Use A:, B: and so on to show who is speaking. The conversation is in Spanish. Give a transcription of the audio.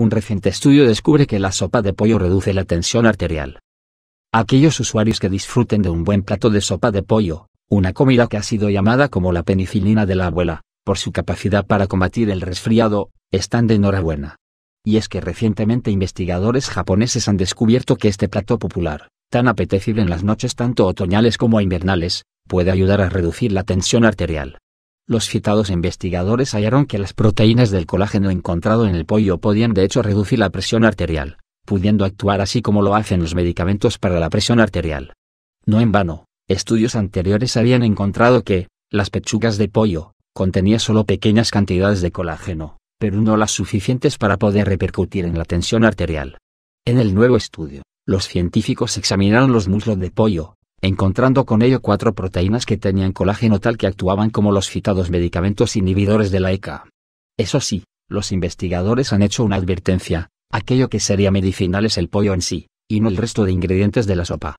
A: Un reciente estudio descubre que la sopa de pollo reduce la tensión arterial. Aquellos usuarios que disfruten de un buen plato de sopa de pollo, una comida que ha sido llamada como la penicilina de la abuela, por su capacidad para combatir el resfriado, están de enhorabuena. Y es que recientemente investigadores japoneses han descubierto que este plato popular, tan apetecible en las noches tanto otoñales como invernales, puede ayudar a reducir la tensión arterial. Los citados investigadores hallaron que las proteínas del colágeno encontrado en el pollo podían de hecho reducir la presión arterial, pudiendo actuar así como lo hacen los medicamentos para la presión arterial. No en vano, estudios anteriores habían encontrado que, las pechugas de pollo, contenía solo pequeñas cantidades de colágeno, pero no las suficientes para poder repercutir en la tensión arterial. En el nuevo estudio, los científicos examinaron los muslos de pollo, encontrando con ello cuatro proteínas que tenían colágeno tal que actuaban como los citados medicamentos inhibidores de la ECA. Eso sí, los investigadores han hecho una advertencia, aquello que sería medicinal es el pollo en sí, y no el resto de ingredientes de la sopa.